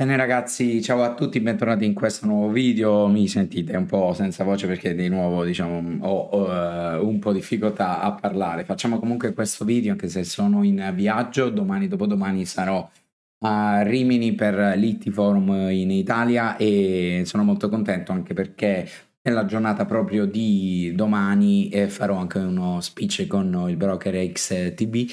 Bene ragazzi, ciao a tutti, bentornati in questo nuovo video, mi sentite un po' senza voce perché di nuovo diciamo, ho, ho eh, un po' difficoltà a parlare, facciamo comunque questo video anche se sono in viaggio, domani dopodomani sarò a Rimini per l'IT Forum in Italia e sono molto contento anche perché nella giornata proprio di domani farò anche uno speech con il broker XTB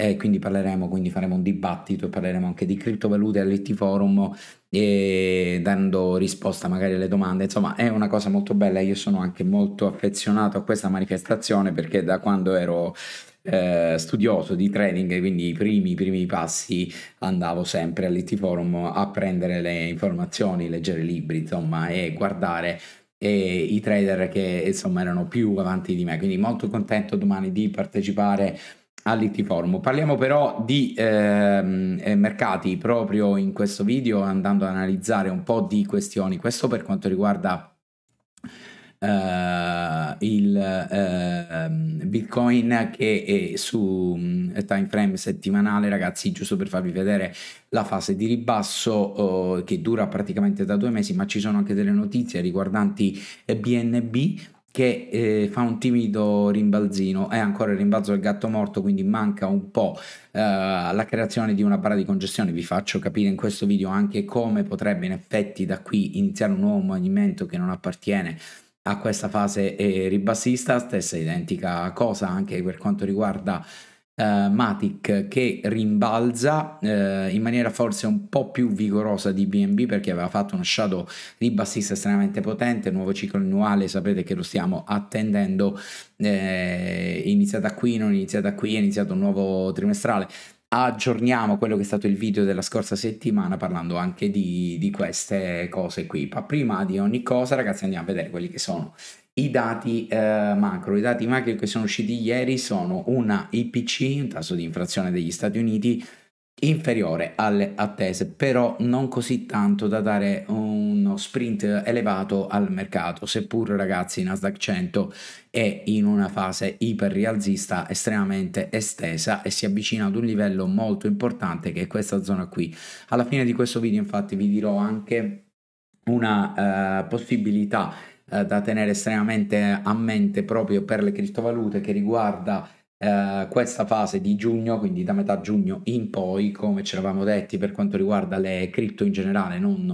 e quindi parleremo, quindi faremo un dibattito e parleremo anche di criptovalute all'IT Forum e dando risposta magari alle domande. Insomma, è una cosa molto bella. Io sono anche molto affezionato a questa manifestazione perché da quando ero eh, studioso di trading, quindi i primi, i primi passi andavo sempre all'IT Forum a prendere le informazioni, leggere libri, insomma, e guardare e i trader che insomma erano più avanti di me quindi molto contento domani di partecipare Forum. Parliamo però di ehm, eh, mercati proprio in questo video andando ad analizzare un po' di questioni. Questo per quanto riguarda Uh, il uh, bitcoin che è su mm, time frame settimanale ragazzi giusto per farvi vedere la fase di ribasso uh, che dura praticamente da due mesi ma ci sono anche delle notizie riguardanti BNB che eh, fa un timido rimbalzino, è ancora il rimbalzo del gatto morto, quindi manca un po' eh, la creazione di una barra di congestione. Vi faccio capire in questo video anche come potrebbe in effetti da qui iniziare un nuovo movimento che non appartiene a questa fase eh, ribassista, stessa identica cosa anche per quanto riguarda Uh, Matic che rimbalza uh, in maniera forse un po' più vigorosa di BNB perché aveva fatto uno shadow ribassista estremamente potente, nuovo ciclo annuale, sapete che lo stiamo attendendo, eh, è iniziata qui, non è iniziata qui, è iniziato un nuovo trimestrale. Aggiorniamo quello che è stato il video della scorsa settimana parlando anche di, di queste cose qui. Ma prima di ogni cosa, ragazzi, andiamo a vedere quelli che sono i dati eh, macro, i dati macro che sono usciti ieri sono una IPC, un tasso di inflazione degli Stati Uniti, inferiore alle attese, però non così tanto da dare uno sprint elevato al mercato, seppur ragazzi Nasdaq 100 è in una fase iperrialzista estremamente estesa e si avvicina ad un livello molto importante che è questa zona qui. Alla fine di questo video infatti vi dirò anche una eh, possibilità eh, da tenere estremamente a mente proprio per le criptovalute che riguarda eh, questa fase di giugno, quindi da metà giugno in poi, come ci eravamo detti per quanto riguarda le cripto in generale, non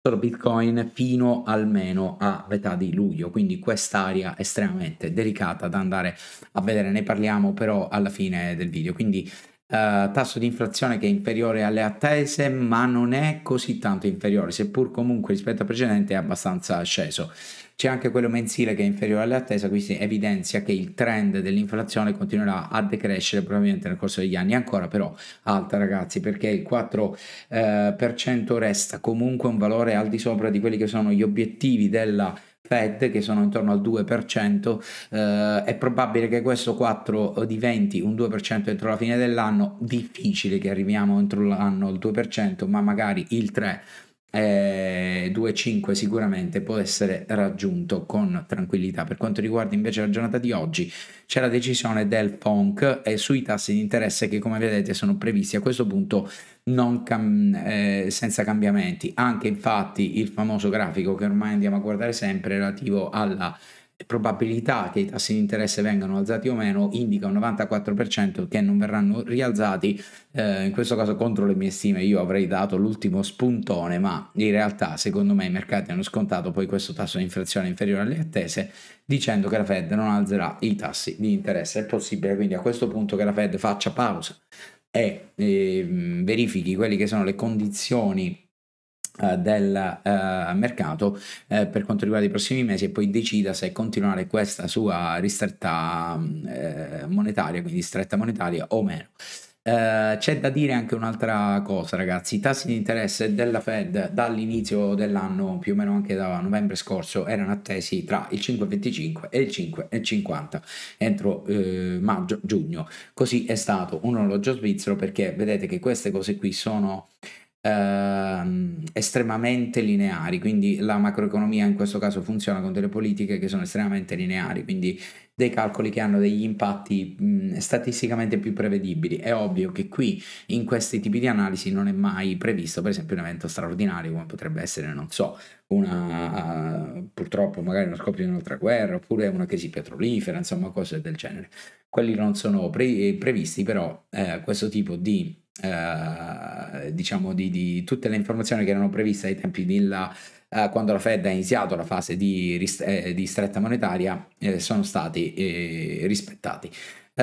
solo Bitcoin, fino almeno a metà di luglio. Quindi quest'area estremamente delicata da andare a vedere, ne parliamo però alla fine del video. Quindi Uh, tasso di inflazione che è inferiore alle attese, ma non è così tanto inferiore, seppur comunque rispetto al precedente è abbastanza sceso. C'è anche quello mensile che è inferiore all'attesa, quindi evidenzia che il trend dell'inflazione continuerà a decrescere probabilmente nel corso degli anni, ancora però alta ragazzi, perché il 4% eh, resta comunque un valore al di sopra di quelli che sono gli obiettivi della Fed che sono intorno al 2%, eh, è probabile che questo 4 diventi un 2% entro la fine dell'anno, difficile che arriviamo entro l'anno al 2%, ma magari il 3% eh, 2.5 sicuramente può essere raggiunto con tranquillità. Per quanto riguarda invece la giornata di oggi, c'è la decisione del FONC e sui tassi di interesse che come vedete sono previsti a questo punto cam eh, senza cambiamenti. Anche infatti il famoso grafico che ormai andiamo a guardare sempre relativo alla probabilità che i tassi di interesse vengano alzati o meno indica un 94% che non verranno rialzati, eh, in questo caso contro le mie stime io avrei dato l'ultimo spuntone, ma in realtà secondo me i mercati hanno scontato poi questo tasso di inflazione inferiore alle attese dicendo che la Fed non alzerà i tassi di interesse, è possibile quindi a questo punto che la Fed faccia pausa e eh, verifichi quelle che sono le condizioni eh, del uh, mercato eh, per quanto riguarda i prossimi mesi e poi decida se continuare questa sua ristretta mm, eh, monetaria, quindi stretta monetaria o meno. Uh, c'è da dire anche un'altra cosa, ragazzi. I tassi di interesse della Fed dall'inizio dell'anno, più o meno anche da novembre scorso, erano attesi tra il 5,25 e il 5,50 entro uh, maggio-giugno. Così è stato un orologio svizzero perché vedete che queste cose qui sono eh, estremamente lineari, quindi la macroeconomia in questo caso funziona con delle politiche che sono estremamente lineari, quindi dei calcoli che hanno degli impatti mh, statisticamente più prevedibili. È ovvio che qui in questi tipi di analisi non è mai previsto, per esempio, un evento straordinario come potrebbe essere, non so, una uh, purtroppo magari uno scoppio di un'altra guerra oppure una crisi petrolifera, insomma, cose del genere. Quelli non sono pre- previsti, però eh, questo tipo di eh, diciamo di, di, tutte le informazioni che erano previste ai tempi della, eh, quando la Fed ha iniziato la fase di, eh, di stretta monetaria eh, sono stati eh, rispettati.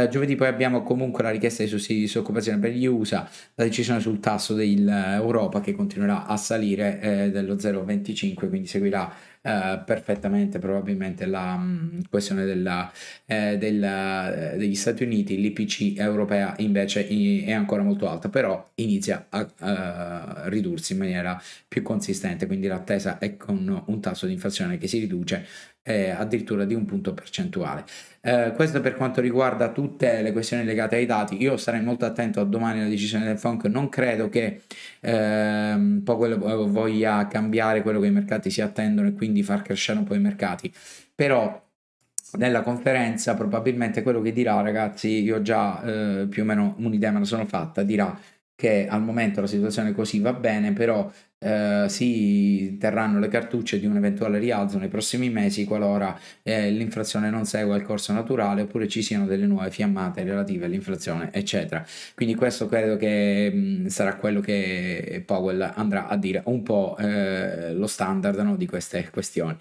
giovedì poi abbiamo comunque la richiesta di sussidi di disoccupazione per gli USA, la decisione sul tasso dell'Europa che continuerà a salire dello 0,25, quindi seguirà eh, perfettamente probabilmente la mh, mm, questione della, eh, della, eh, degli Stati Uniti, l'IPC europea invece è ancora molto alta, però inizia a, a ridursi in maniera più consistente, quindi l'attesa è con un tasso di inflazione che si riduce eh, addirittura di un punto percentuale. Eh, questo per quanto riguarda tutte le questioni legate ai dati, io sarei molto attento a domani alla decisione del FONC, non credo che ehm, poi quello eh, voglia cambiare quello che i mercati si attendono e quindi far crescere un po' i mercati, però nella conferenza probabilmente quello che dirà ragazzi, io ho già eh, più o meno un'idea me la sono fatta, dirà che al momento la situazione così va bene, però eh, si terranno le cartucce di un eventuale rialzo nei prossimi mesi qualora eh, l'inflazione non segua il corso naturale oppure ci siano delle nuove fiammate relative all'inflazione, eccetera. Quindi questo credo che mh, mm, sarà quello che Powell andrà a dire un po' eh, lo standard no, di queste questioni.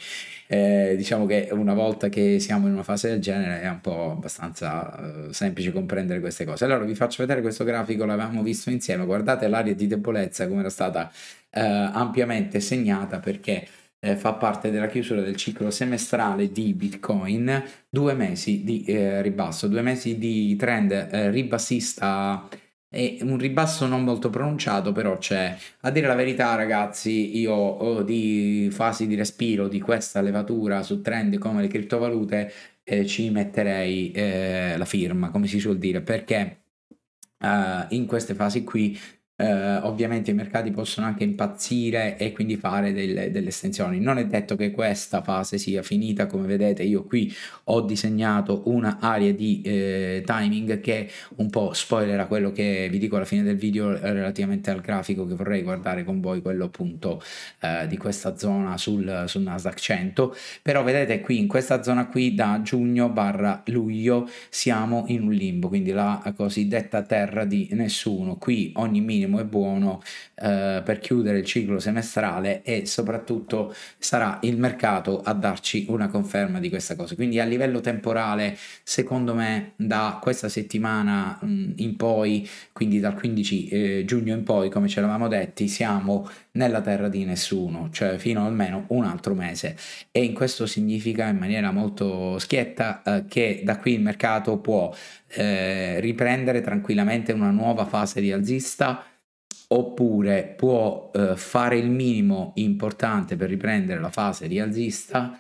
Eh, diciamo che una volta che siamo in una fase del genere è un po' abbastanza eh, semplice comprendere queste cose. Allora vi faccio vedere questo grafico, l'avevamo visto insieme, guardate l'area di debolezza come era stata eh, ampiamente segnata perché eh, fa parte della chiusura del ciclo semestrale di Bitcoin, due mesi di eh, ribasso, due mesi di trend eh, ribassista e un ribasso non molto pronunciato, però c'è. A dire la verità, ragazzi, io oh, di fasi di respiro di questa levatura su trend come le criptovalute eh, ci metterei eh, la firma, come si suol dire, perché Uh, in queste fasi qui eh, ovviamente i mercati possono anche impazzire e quindi fare delle, delle, estensioni. Non è detto che questa fase sia finita, come vedete io qui ho disegnato un'area di eh, timing che un po' spoilerà quello che vi dico alla fine del video eh, relativamente al grafico che vorrei guardare con voi, quello appunto eh, di questa zona sul, sul Nasdaq 100, però vedete qui in questa zona qui da giugno barra luglio siamo in un limbo, quindi la cosiddetta terra di nessuno, qui ogni minimo primo e buono eh, per chiudere il ciclo semestrale e soprattutto sarà il mercato a darci una conferma di questa cosa. Quindi a livello temporale, secondo me, da questa settimana mh, mm, in poi, quindi dal 15 eh, giugno in poi, come ce l'avevamo detti, siamo nella terra di nessuno, cioè fino almeno un altro mese. E in questo significa in maniera molto schietta eh, che da qui il mercato può eh, riprendere tranquillamente una nuova fase di alzista oppure può eh, fare il minimo importante per riprendere la fase rialzista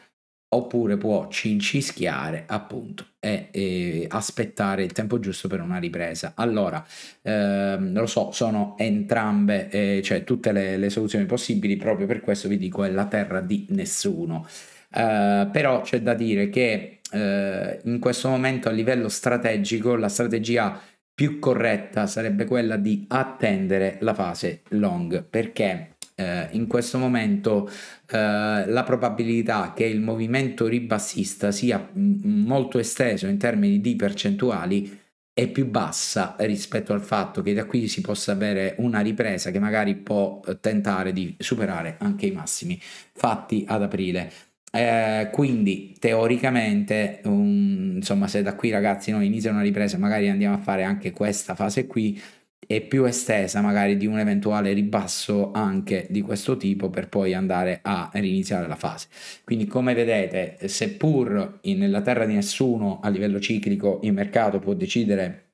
oppure può cincischiare appunto e, e, aspettare il tempo giusto per una ripresa allora ehm, lo so sono entrambe eh, cioè tutte le, le, soluzioni possibili proprio per questo vi dico è la terra di nessuno eh, però c'è da dire che eh, in questo momento a livello strategico la strategia più corretta sarebbe quella di attendere la fase long perché eh, in questo momento eh, la probabilità che il movimento ribassista sia mm, mm, molto esteso in termini di percentuali è più bassa rispetto al fatto che da qui si possa avere una ripresa che magari può tentare di superare anche i massimi fatti ad aprile. Eh, quindi teoricamente, um, insomma, se da qui ragazzi noi iniziano una ripresa, magari andiamo a fare anche questa fase qui e più estesa, magari di un eventuale ribasso anche di questo tipo per poi andare a riniziare la fase. Quindi, come vedete, seppur in, nella terra di nessuno a livello ciclico il mercato può decidere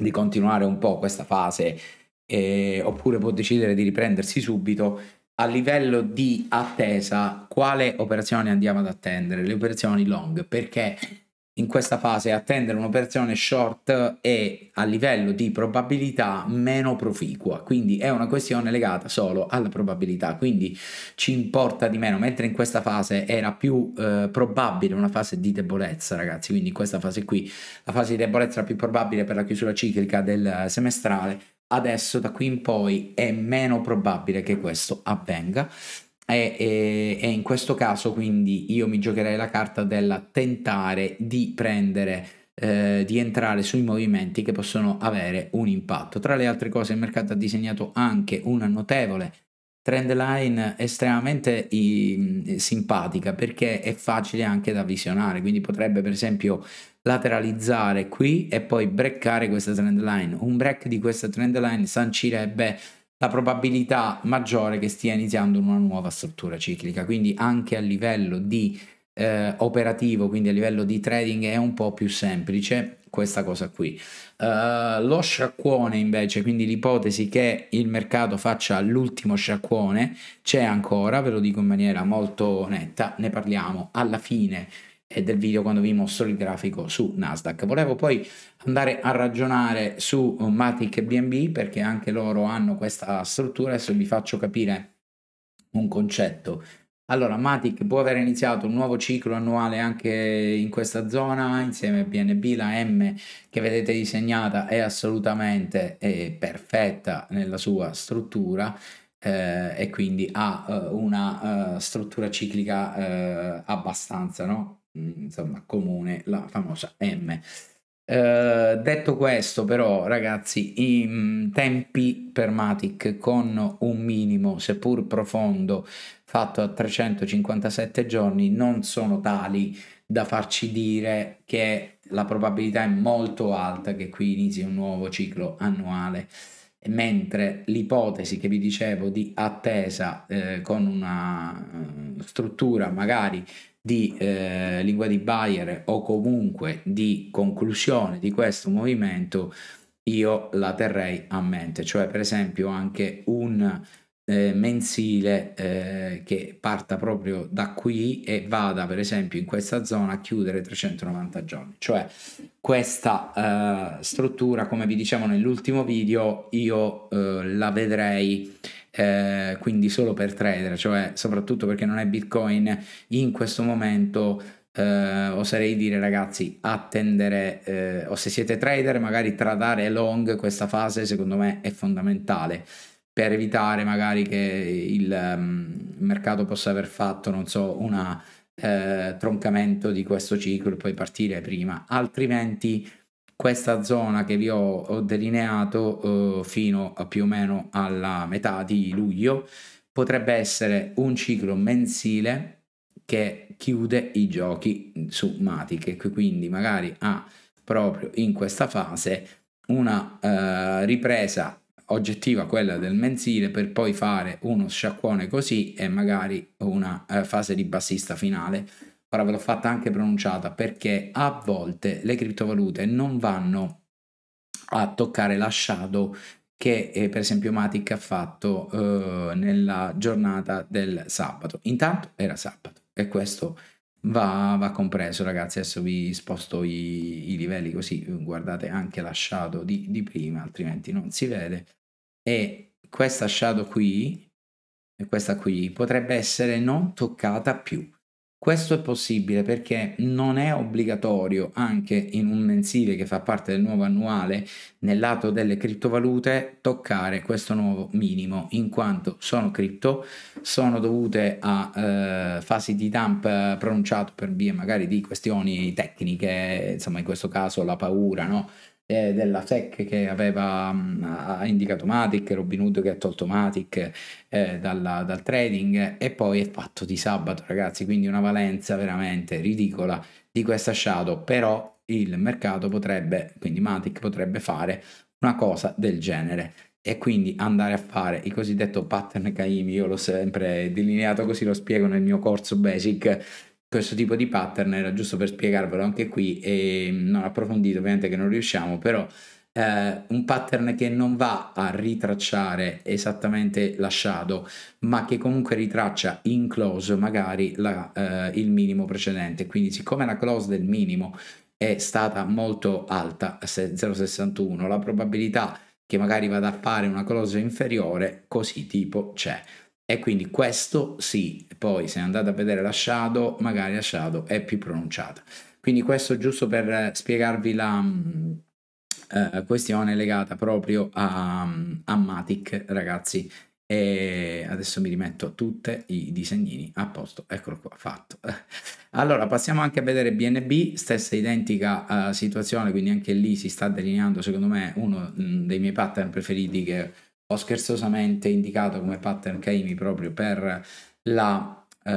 di continuare un po' questa fase eh, oppure può decidere di riprendersi subito a livello di attesa, quale operazione andiamo ad attendere? Le operazioni long, perché in questa fase attendere un'operazione short è a livello di probabilità meno proficua, quindi è una questione legata solo alla probabilità, quindi ci importa di meno, mentre in questa fase era più eh, probabile una fase di debolezza ragazzi, quindi in questa fase qui la fase di debolezza era più probabile per la chiusura ciclica del eh, semestrale, adesso da qui in poi è meno probabile che questo avvenga e, e, e in questo caso quindi io mi giocherei la carta della tentare di prendere eh, di entrare sui movimenti che possono avere un impatto. Tra le altre cose il mercato ha disegnato anche una notevole trend line estremamente i, simpatica perché è facile anche da visionare, quindi potrebbe per esempio lateralizzare qui e poi breccare questa trend line. Un break di questa trend line sancirebbe la probabilità maggiore che stia iniziando una nuova struttura ciclica, quindi anche a livello di eh, operativo, quindi a livello di trading è un po' più semplice questa cosa qui. Uh, lo sciacquone invece, quindi l'ipotesi che il mercato faccia l'ultimo sciacquone, c'è ancora, ve lo dico in maniera molto netta, ne parliamo alla fine eh, del video quando vi mostro il grafico su Nasdaq. Volevo poi andare a ragionare su eh, Matic e BNB perché anche loro hanno questa struttura, adesso vi faccio capire un concetto allora, Matic può aver iniziato un nuovo ciclo annuale anche in questa zona, insieme a BNB, la M che vedete disegnata è assolutamente è perfetta nella sua struttura eh, e quindi ha uh, una uh, struttura ciclica uh, abbastanza, no? Mm, insomma, comune, la famosa M. Eh, detto questo, però, ragazzi, in tempi per Matic con un minimo, seppur profondo, fatto a 357 giorni, non sono tali da farci dire che la probabilità è molto alta che qui inizi un nuovo ciclo annuale. Mentre l'ipotesi che vi dicevo di attesa eh, con una eh, struttura magari di eh, lingua di Bayer o comunque di conclusione di questo movimento io la terrei a mente, cioè per esempio anche un eh, mensile eh, che parta proprio da qui e vada per esempio in questa zona a chiudere 390 giorni. Cioè questa eh, struttura, come vi dicevo nell'ultimo video, io eh, la vedrei eh, quindi solo per trader, cioè soprattutto perché non è Bitcoin, in questo momento eh, oserei dire ragazzi attendere eh, o se siete trader magari tradare long questa fase secondo me è fondamentale per evitare magari che il um, mercato possa aver fatto, non so, un eh, troncamento di questo ciclo e poi partire prima. Altrimenti questa zona che vi ho, ho delineato eh, fino a più o meno alla metà di luglio potrebbe essere un ciclo mensile che chiude i giochi su Matic e quindi magari ha proprio in questa fase una eh, ripresa oggettiva quella del mensile per poi fare uno sciacquone così e magari una eh, fase di bassista finale. Ora ve l'ho fatta anche pronunciata perché a volte le criptovalute non vanno a toccare la shadow che eh, per esempio Matic ha fatto eh, nella giornata del sabato. Intanto era sabato e questo va, va compreso ragazzi. Adesso vi sposto i, i, livelli così guardate anche la shadow di, di prima altrimenti non si vede e questa shadow qui, questa qui, potrebbe essere non toccata più. Questo è possibile perché non è obbligatorio anche in un mensile che fa parte del nuovo annuale nel lato delle criptovalute toccare questo nuovo minimo in quanto sono cripto, sono dovute a eh, fasi di dump pronunciato per via magari di questioni tecniche, insomma in questo caso la paura, no? eh, della SEC che aveva mh, mm, ha indicato Matic, Robin Hood che ha tolto Matic eh, dalla, dal trading e poi è fatto di sabato ragazzi, quindi una valenza veramente ridicola di questa shadow, però il mercato potrebbe, quindi Matic potrebbe fare una cosa del genere e quindi andare a fare il cosiddetto pattern Kaimi, io l'ho sempre delineato così, lo spiego nel mio corso basic questo tipo di pattern era giusto per spiegarvelo anche qui e non approfondito ovviamente che non riusciamo però eh, un pattern che non va a ritracciare esattamente la shadow ma che comunque ritraccia in close magari la, eh, il minimo precedente quindi siccome la close del minimo è stata molto alta 0,61 la probabilità che magari vada a fare una close inferiore così tipo c'è e quindi questo sì, poi se andate a vedere la shadow, magari la shadow è più pronunciata. Quindi questo giusto per spiegarvi la uh, questione legata proprio a, a Matic, ragazzi. E adesso mi rimetto tutti i disegnini a posto, eccolo qua, fatto. Allora, passiamo anche a vedere BNB, stessa identica uh, situazione, quindi anche lì si sta delineando, secondo me, uno mh, mm, dei miei pattern preferiti che ho scherzosamente indicato come pattern Kaimi proprio per la, eh,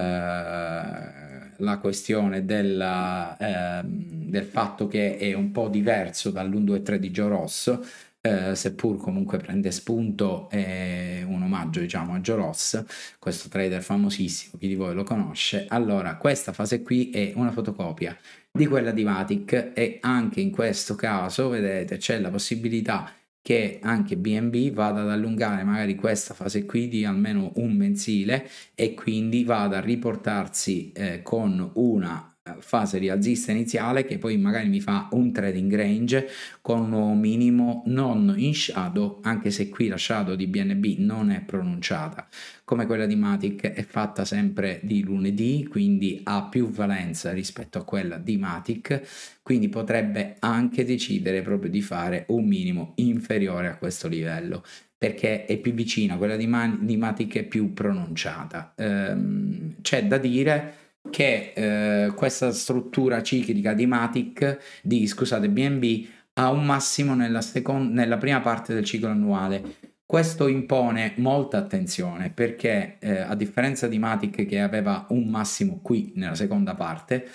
la questione della, eh, del fatto che è un po' diverso dall'1, 2, 3 di Joe Ross, eh, seppur comunque prende spunto è un omaggio diciamo a Joe Ross, questo trader famosissimo, chi di voi lo conosce. Allora, questa fase qui è una fotocopia di quella di Matic e anche in questo caso, vedete, c'è la possibilità che anche BNB vada ad allungare magari questa fase qui di almeno un mensile e quindi vada a riportarsi eh, con una eh, fase rialzista iniziale che poi magari mi fa un trading range con un nuovo minimo non in shadow anche se qui la shadow di BNB non è pronunciata come quella di Matic è fatta sempre di lunedì quindi ha più valenza rispetto a quella di Matic quindi potrebbe anche decidere proprio di fare un minimo inferiore a questo livello perché è più vicina quella di, Man- di Matic è più pronunciata ehm, c'è da dire che eh, questa struttura ciclica di Matic, di scusate, BNB, ha un massimo nella, second- nella prima parte del ciclo annuale. Questo impone molta attenzione perché eh, a differenza di Matic che aveva un massimo qui nella seconda parte,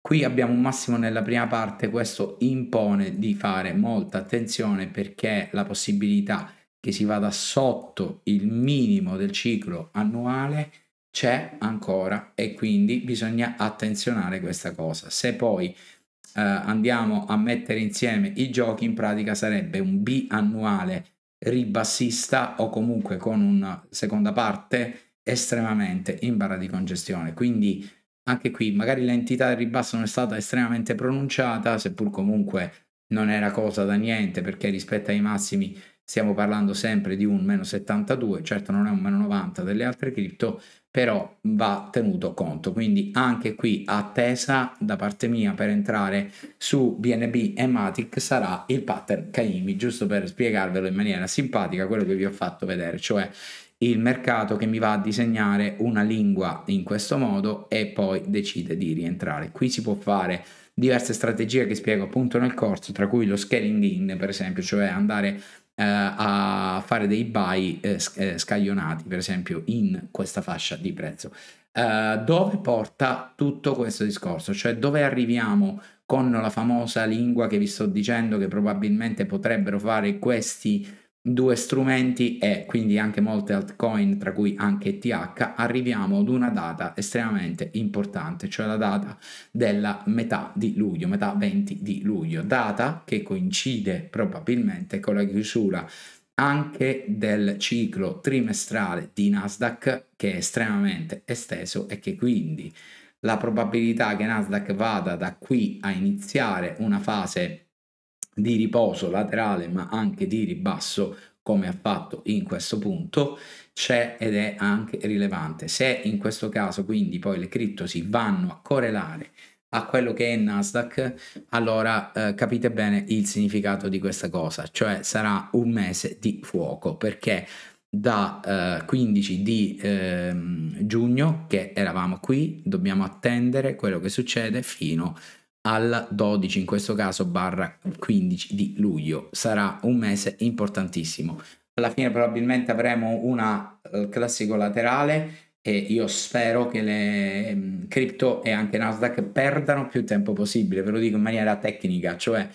qui abbiamo un massimo nella prima parte, questo impone di fare molta attenzione perché la possibilità che si vada sotto il minimo del ciclo annuale c'è ancora e quindi bisogna attenzionare questa cosa. Se poi eh, andiamo a mettere insieme i giochi, in pratica sarebbe un biannuale ribassista o comunque con una seconda parte estremamente in barra di congestione. Quindi anche qui magari l'entità del ribasso non è stata estremamente pronunciata, seppur comunque non era cosa da niente perché rispetto ai massimi stiamo parlando sempre di un meno 72, certo non è un meno 90 delle altre cripto, però va tenuto conto. Quindi anche qui attesa da parte mia per entrare su BNB e Matic sarà il pattern Kaimi, giusto per spiegarvelo in maniera simpatica quello che vi ho fatto vedere, cioè il mercato che mi va a disegnare una lingua in questo modo e poi decide di rientrare. Qui si può fare diverse strategie che spiego appunto nel corso, tra cui lo scaling in, per esempio, cioè andare eh, a fare dei buy eh, eh, scaglionati, per esempio, in questa fascia di prezzo. dove porta tutto questo discorso? Cioè dove arriviamo con la famosa lingua che vi sto dicendo che probabilmente potrebbero fare questi due strumenti e quindi anche molte altcoin, tra cui anche TH, arriviamo ad una data estremamente importante, cioè la data della metà di luglio, metà 20 di luglio, data che coincide probabilmente con la chiusura anche del ciclo trimestrale di Nasdaq che è estremamente esteso e che quindi la probabilità che Nasdaq vada da qui a iniziare una fase di riposo laterale ma anche di ribasso come ha fatto in questo punto c'è ed è anche rilevante se in questo caso quindi poi le cripto si vanno a correlare a quello che è Nasdaq allora eh, capite bene il significato di questa cosa cioè sarà un mese di fuoco perché da eh, 15 di eh, giugno che eravamo qui dobbiamo attendere quello che succede fino a al 12, in questo caso barra 15 di luglio. Sarà un mese importantissimo. Alla fine probabilmente avremo una eh, classico laterale e io spero che le mm, crypto e anche Nasdaq perdano più tempo possibile, ve lo dico in maniera tecnica, cioè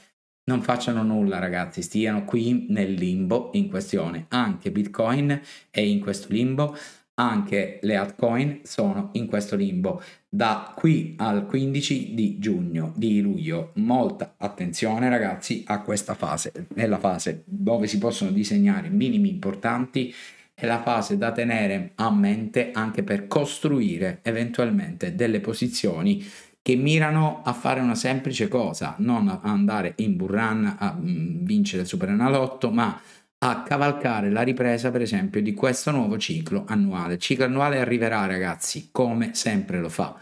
non facciano nulla ragazzi, stiano qui nel limbo in questione, anche Bitcoin è in questo limbo anche le altcoin sono in questo limbo da qui al 15 di giugno di luglio molta attenzione ragazzi a questa fase è la fase dove si possono disegnare minimi importanti è la fase da tenere a mente anche per costruire eventualmente delle posizioni che mirano a fare una semplice cosa non andare in burran a mm, vincere il superenalotto ma a cavalcare la ripresa, per esempio, di questo nuovo ciclo annuale. Il ciclo annuale arriverà, ragazzi, come sempre lo fa.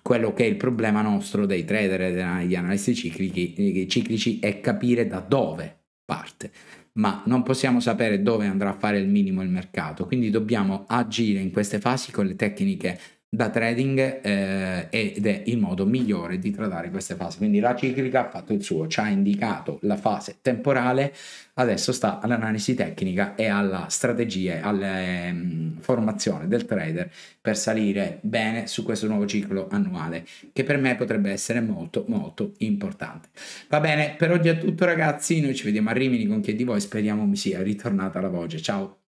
Quello che è il problema nostro dei trader e degli analisti ciclici, eh, ciclici è capire da dove parte, ma non possiamo sapere dove andrà a fare il minimo il mercato, quindi dobbiamo agire in queste fasi con le tecniche da trading eh, ed è il modo migliore di trattare queste fasi. Quindi la ciclica ha fatto il suo, ci ha indicato la fase temporale, adesso sta all'analisi tecnica e alla strategia, e alla ehm, formazione del trader per salire bene su questo nuovo ciclo annuale che per me potrebbe essere molto molto importante. Va bene, per oggi è tutto ragazzi, noi ci vediamo a Rimini con chi è di voi, speriamo mi sia ritornata la voce. Ciao!